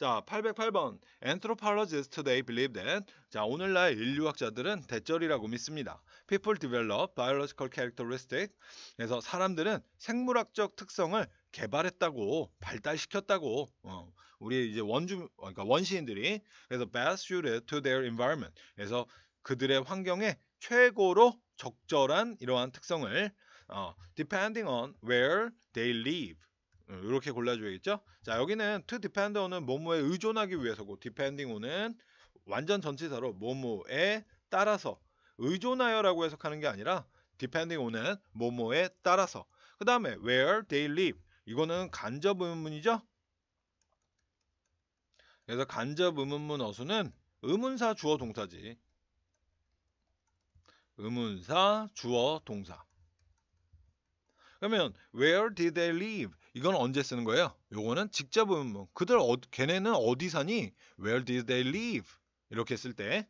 자, 808번. Anthropologists today believe that 자, 오늘날 인류학자들은 대절이라고 믿습니다. People develop biological characteristics. 그래서 사람들은 생물학적 특성을 개발했다고 발달시켰다고 어, 우리 이제 원주 그러니까 원시인들이 그래서 best suited to their environment. 그래서 그들의 환경에 최고로 적절한 이러한 특성을 어, depending on where they live. 이렇게 골라줘야겠죠? 자, 여기는 to depend on은 뭐뭐에 의존하기 위해서고 depending on은 완전 전치사로 뭐뭐에 따라서 의존하여라고 해석하는 게 아니라 depending on은 뭐뭐에 따라서 그 다음에 where they live 이거는 간접 의문문이죠? 그래서 간접 의문문 어수는 의문사 주어 동사지 의문사 주어 동사 그러면 where did they live? 이건 언제 쓰는 거예요? 요거는 직접 의문. 뭐 그들 어, 걔네는 어디 사니? Where did they live? 이렇게 쓸때